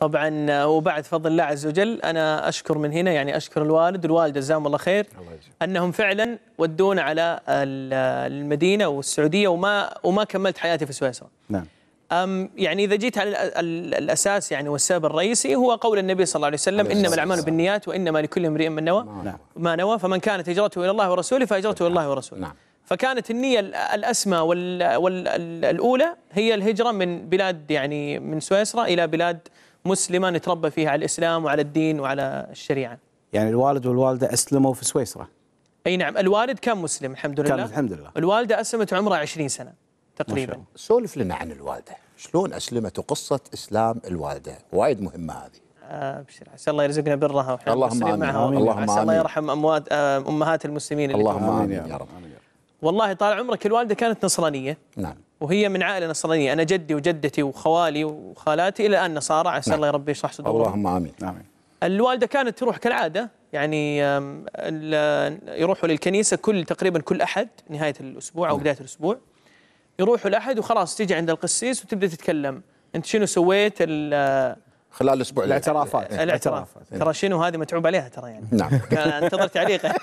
طبعا آه، وبعد فضل الله عز وجل انا اشكر من هنا يعني اشكر الوالد والوالده جزاهم الله خير الله انهم فعلا ودونا على آه، المدينه والسعوديه وما وما كملت حياتي في سويسرا. نعم. يعني اذا جيت على الاساس يعني والسبب الرئيسي هو قول النبي صلى الله عليه وسلم انما الاعمال بالنيات وانما لكل امرئ ما نوى نعم. نعم. ما نوى فمن كانت هجرته الى الله ورسوله فهجرته الى الله نعم. ورسوله. نعم. فكانت النية الأسمى والأولى هي الهجرة من بلاد يعني من سويسرا إلى بلاد مسلمه نتربى فيها على الاسلام وعلى الدين وعلى الشريعه. يعني الوالد والوالده اسلموا في سويسرا. اي نعم الوالد كان مسلم الحمد لله. كان الحمد لله. الوالده اسلمت عمرها 20 سنه تقريبا. سولف لنا عن الوالده، شلون اسلمت وقصه اسلام الوالده، وايد مهمه هذه. ابشر آه، عسى الله يرزقنا برها وحياة اللهم امين معها آمين. اللهم عسى الله يرحم اموات آه، امهات المسلمين اللي اللهم امين يا رب والله طال عمرك الوالده كانت نصرانيه نعم وهي من عائله نصرانيه انا جدي وجدتي وخوالي وخالاتي الى الان نصارى عسى نعم. الله يا ربي يشرح صدورهم اللهم امين امين الوالده كانت تروح كالعاده يعني يروحوا للكنيسه كل تقريبا كل احد نهايه الاسبوع او نعم. بدايه الاسبوع يروحوا الاحد وخلاص تيجي عند القسيس وتبدا تتكلم انت شنو سويت خلال الاسبوع الاعترافات الاعترافات ترى شنو هذه متعوب عليها ترى يعني نعم انتظر تعليقه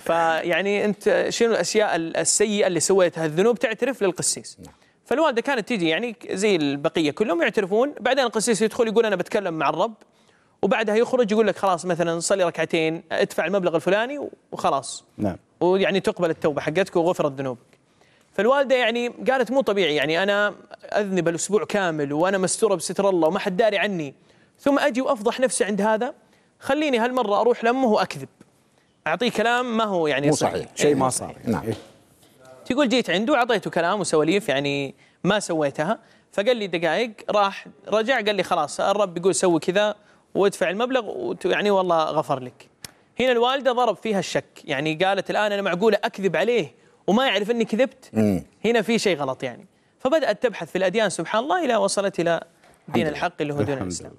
فيعني انت شنو الاشياء السيئه اللي سويتها الذنوب تعترف للقسيس نعم. فالوالده كانت تيجي يعني زي البقيه كلهم يعترفون بعدين القسيس يدخل يقول انا بتكلم مع الرب وبعدها يخرج يقول لك خلاص مثلا صلي ركعتين ادفع المبلغ الفلاني وخلاص نعم ويعني تقبل التوبه حقتك وغفرت ذنوبك فالوالده يعني قالت مو طبيعي يعني انا اذنب الاسبوع كامل وانا مستوره بستر الله وما حد داري عني ثم اجي وافضح نفسي عند هذا خليني هالمره اروح لامه واكذب اعطيه كلام ما هو يعني مو صحيح, صحيح. شيء ما إيه. صار يعني. نعم تقول جيت عنده اعطيته كلام وسواليف يعني ما سويتها فقال لي دقائق راح رجع قال لي خلاص الرب يقول سوي كذا وادفع المبلغ يعني والله غفر لك هنا الوالده ضرب فيها الشك يعني قالت الان انا معقوله اكذب عليه وما يعرف اني كذبت مم. هنا في شيء غلط يعني فبدات تبحث في الاديان سبحان الله الى وصلت الى دين الحق اللي هو دين الاسلام